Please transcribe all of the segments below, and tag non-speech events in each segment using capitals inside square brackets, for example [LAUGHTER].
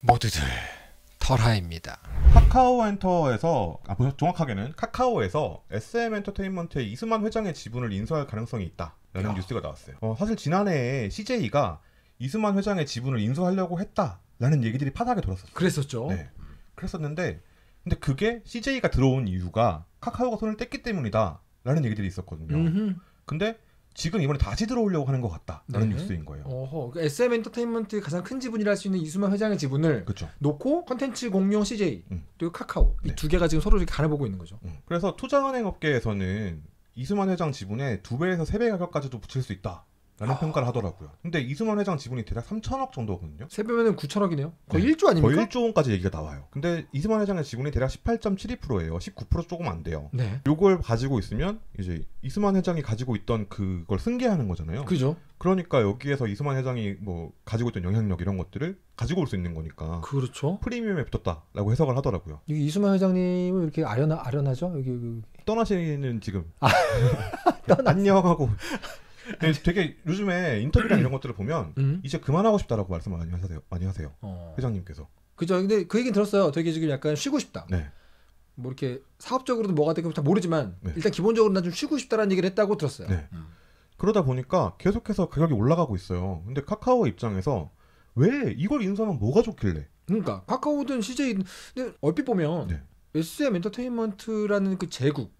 모두들 털하입니다. 카카오 엔터에서 아, 정확하게는 카카오에서 SM 엔터테인먼트의 이수만 회장의 지분을 인수할 가능성이 있다라는 야. 뉴스가 나왔어요. 어, 사실 지난해 CJ가 이수만 회장의 지분을 인수하려고 했다라는 얘기들이 파닥에 돌았었어요. 그랬었죠. 네. 그랬었는데 근데 그게 CJ가 들어온 이유가 카카오가 손을 뗐기 때문이다라는 얘기들이 있었거든요. 음흠. 근데 지금 이번에 다시 들어오려고 하는 것 같다. 라는 네. 뉴스인 거예요. 어허, 그 SM 엔터테인먼트의 가장 큰 지분이라 할 수 있는 이수만 회장의 지분을 그쵸. 놓고 컨텐츠 공룡 CJ 음. 그리고 카카오 이두 네. 개가 지금 서로 이렇게 가려보고 있는 거죠. 음. 그래서 투자은행 업계에서는 이수만 회장 지분에 두 배에서 세 배 가격까지도 붙일 수 있다. 라는 아. 평가를 하더라고요. 근데 이승만 회장 지분이 대략 3천억 정도거든요. 3배면 9천억이네요. 거의 네. 1조 아닙니까? 거의 1조 원까지 얘기가 나와요. 근데 이승만 회장의 지분이 대략 18.72%예요. 19% 조금 안 돼요. 네. 요걸 가지고 있으면 이제 이승만 회장이 가지고 있던 그걸 승계하는 거잖아요. 그죠. 그러니까 여기에서 이승만 회장이 뭐 가지고 있던 영향력 이런 것들을 가지고 올 수 있는 거니까. 그렇죠. 프리미엄에 붙었다라고 해석을 하더라고요. 여 이승만 회장님은 이렇게 아련하 아련하죠. 여기, 여기. 그 떠나시는 지금. 아, [LAUGHS] 떠나. 안녕하고 되게 요즘에 인터뷰나 이런 것들을 보면 음? 이제 그만하고 싶다라고 말씀 많이 하세요. 많이 하세요. 어. 회장님께서. 그죠. 근데 그 얘기는 들었어요. 되게 지금 약간 쉬고 싶다. 네. 뭐 이렇게 사업적으로도 뭐가 될까 모르지만 네. 일단 기본적으로 난좀 쉬고 싶다라는 얘기를 했다고 들었어요. 네. 음. 그러다 보니까 계속해서 가격이 올라가고 있어요. 근데 카카오 입장에서 왜 이걸 인수하면 뭐가 좋길래? 그러니까 카카오든 CJ 근데 얼핏 보면 네. SM 엔터테인먼트라는 그 제국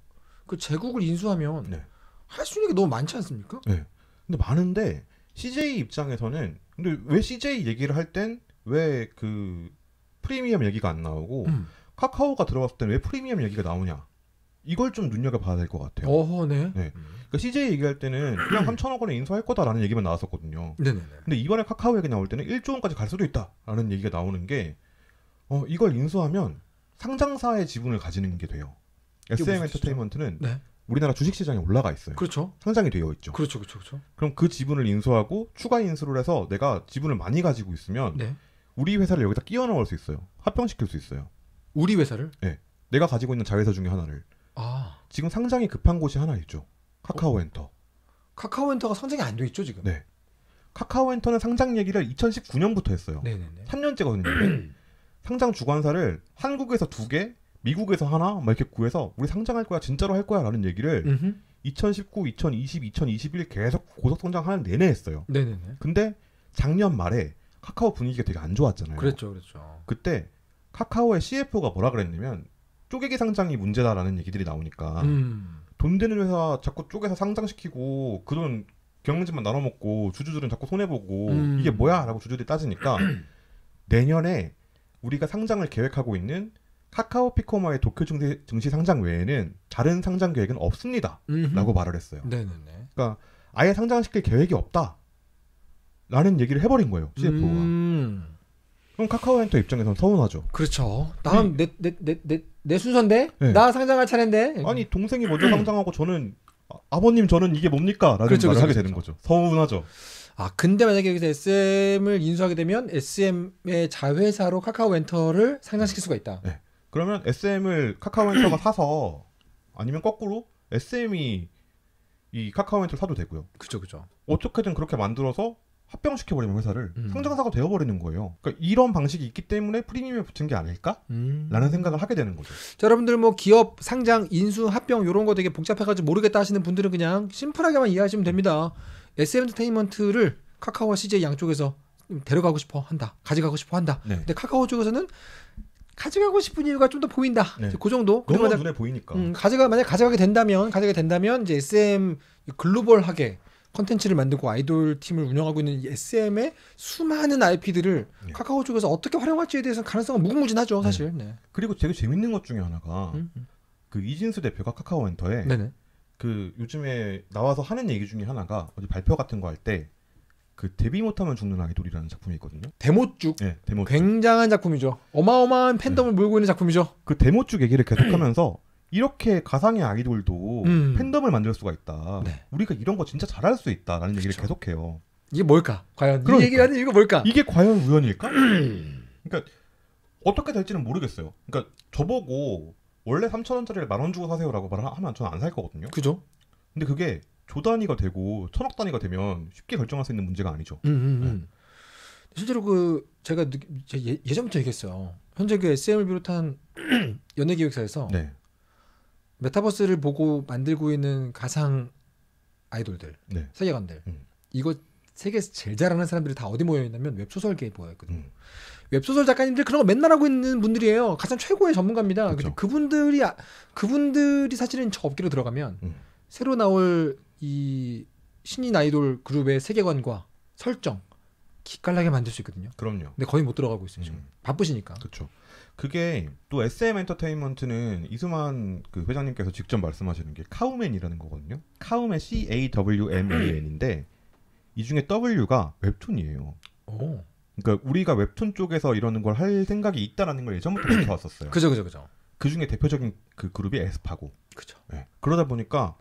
그 제국을 인수하면 네. 할수 있는 게 너무 많지 않습니까? 네. 근데 많은데 CJ 입장에서는 근데 왜 CJ 얘기를 할 땐 왜 그 프리미엄 얘기가 안 나오고 음. 카카오가 들어갔을 땐 왜 프리미엄 얘기가 나오냐? 이걸 좀 눈여겨봐야 될 것 같아요. 어허, 네. 네. 그러니까 CJ 얘기할 때는 그냥 3천억 음. 원에 인수할 거다라는 얘기만 나왔었거든요. 네네 근데 이번에 카카오 얘기 나올 때는 1조 원까지 갈 수도 있다라는 얘기가 나오는 게 어, 이걸 인수하면 상장사의 지분을 가지는 게 돼요. SM 엔터테인먼트는 네. 우리나라 주식시장에 올라가 있어요. 그렇죠. 상장이 되어 있죠. 그렇죠, 그렇죠, 그렇죠. 그럼 그 지분을 인수하고 추가 인수를 해서 내가 지분을 많이 가지고 있으면 네. 우리 회사를 여기다 끼워 넣을 수 있어요. 합병시킬 수 있어요. 우리 회사를? 네. 내가 가지고 있는 자회사 중에 하나를. 아. 지금 상장이 급한 곳이 하나 있죠. 카카오엔터. 어? 카카오엔터가 상장이 안 돼 있죠 지금. 네. 카카오엔터는 상장 얘기를 2019년부터 했어요. 네네네. 3년째거든요. [CLEARS THROAT] 상장 주관사를 한국에서 두 개, 미국에서 하나 막 이렇게 구해서 우리 상장할 거야 진짜로 할 거야라는 얘기를 음흠. 2019, 2020, 2021 계속 고속 성장하는 내내 했어요. 네네네. 근데 작년 말에 카카오 분위기가 되게 안 좋았잖아요. 그랬죠, 그랬죠. 그때 카카오의 CFO가 뭐라 그랬냐면 쪼개기 상장이 문제다라는 얘기들이 나오니까 음. 돈 되는 회사 자꾸 쪼개서 상장시키고 그 돈 경영진만 나눠먹고 주주들은 자꾸 손해보고 음. 이게 뭐야라고 주주들이 따지니까 [CLEARS THROAT] 내년에 우리가 상장을 계획하고 있는 카카오 피코마의 도쿄 증시, 증시 상장 외에는 다른 상장 계획은 없습니다. 음흠. 라고 말을 했어요. 네네네. 그러니까 아예 상장시킬 계획이 없다. 라는 얘기를 해버린 거예요. CFO가. 음. 그럼 카카오엔터 입장에선 서운하죠. 그렇죠. 난내내 내내내 음. 순서인데 네. 나 상장할 차례인데. 아니 동생이 먼저 상장하고 저는 아, 아버님 저는 이게 뭡니까라는 그렇죠, 말을 그렇죠, 하게 그렇죠. 거죠. 서운하죠. 아 근데 만약에 여기서 SM을 인수하게 되면 SM의 자회사로 카카오엔터를 상장시킬 수가 있다. 네. 그러면 SM을 카카오엔터가 사서 아니면 거꾸로 SM이 이 카카오엔터를 사도 되고요. 그죠, 그죠. 어떻게든 그렇게 만들어서 합병시켜버리면 회사를 음. 상장사가 되어버리는 거예요. 그러니까 이런 방식이 있기 때문에 프리미엄에 붙은 게 아닐까라는 음. 생각을 하게 되는 거죠. 자, 여러분들 뭐 기업 상장 인수 합병 이런 거 되게 복잡해가지고 모르겠다 하시는 분들은 그냥 심플하게만 이해하시면 됩니다. S 엔터테인먼트를 카카오와 CJ 양쪽에서 데려가고 싶어 한다, 가져가고 싶어 한다. 네. 근데 카카오 쪽에서는 가져가고 싶은 이유가 좀 더 보인다. 네. 그 정도. 너무 눈에 보이니까. 음, 가져가 만약 가져가게 된다면 가져가게 된다면 이제 SM 글로벌하게 컨텐츠를 만들고 아이돌 팀을 운영하고 있는 SM의 수많은 IP들을 네. 카카오 쪽에서 어떻게 활용할지에 대해서 가능성은 무궁무진하죠, 네. 사실. 네. 네. 그리고 되게 재밌는 것 중에 하나가 음, 음? 그 이진수 대표가 카카오 엔터에 네네. 그 요즘에 나와서 하는 얘기 중에 하나가 어디 발표 같은 거할때 그 데뷔 못하면 죽는 아이돌이라는 작품이 있거든요. 데모쭉. 네, 예, 데모 굉장한 작품이죠. 어마어마한 팬덤을 네. 몰고 있는 작품이죠. 그 데모쭉 얘기를 계속하면서 [CLEARS THROAT] 이렇게 가상의 아이돌도 음. 팬덤을 만들 수가 있다. 네. 우리가 이런 거 진짜 잘할 수 있다라는 그쵸. 얘기를 그렇죠. 계속해요. 이게 뭘까? 과연 그러니까. 이 얘기하는 이유 뭘까? 이게 과연 우연일까? [CLEARS THROAT] 그러니까 어떻게 될지는 모르겠어요. 그러니까 저보고 원래 3천 원짜리를 만 원 주고 사세요라고 말하면 저는 안 살 거거든요. 그죠? 근데 그게 조 단위가 되고 천억 단위가 되면 쉽게 결정할 수 있는 문제가 아니죠. 음, 음, 네. 음. 실제로 그 제가 예, 전부터 얘기했어요. 현재 그 SM을 비롯한 [CLEARS THROAT] 연예 기획사에서 네. 메타버스를 보고 만들고 있는 가상 아이돌들, 네. 세계관들 음. 이거 세계에서 제일 잘하는 사람들이 다 어디 모여 있냐면 웹 소설계에 모여 있거든요. 음. 웹 소설 작가님들 그런 거 맨날 하고 있는 분들이에요. 가장 최고의 전문가입니다. 그렇죠. 그분들이 아, 그분들이 사실은 저 업계로 들어가면 음. 새로 나올 이 신인 아이돌 그룹의 세계관과 설정 기깔나게 만들 수 있거든요. 그럼요. 근데 거의 못 들어가고 있어요. 지금. 음. 바쁘시니까. 그렇죠. 그게 또 SM 엔터테인먼트는 이수만 그 회장님께서 직접 말씀하시는 게 카우맨이라는 거거든요. 카우맨 C A W M A N인데 이 중에 W가 웹툰이에요. 오. 그러니까 우리가 웹툰 쪽에서 이러는 걸 할 생각이 있다라는 걸 예전부터 느껴왔었어요. [CLEARS THROAT] 그죠, 그죠, 그죠. 그 중에 대표적인 그 그룹이 에스파고. 그죠. 네. 그러다 보니까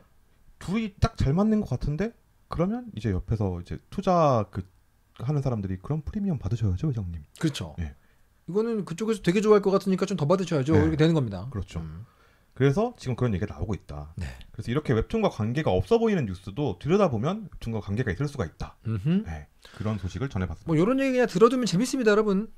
둘이 딱 잘 맞는 것 같은데 그러면 이제 옆에서 이제 투자 그 하는 사람들이 그런 프리미엄 받으셔야죠, 회장님. 그렇죠. 예. 이거는 그쪽에서 되게 좋아할 것 같으니까 좀 더 받으셔야죠. 네. 이렇게 되는 겁니다. 그렇죠. 음. 그래서 지금 그런 얘기가 나오고 있다. 네. 그래서 이렇게 웹툰과 관계가 없어 보이는 뉴스도 들여다보면 웹툰과 관계가 있을 수가 있다. 네. 그런 소식을 전해봤습니다. 뭐 이런 얘기 그냥 들어두면 재밌습니다, 여러분.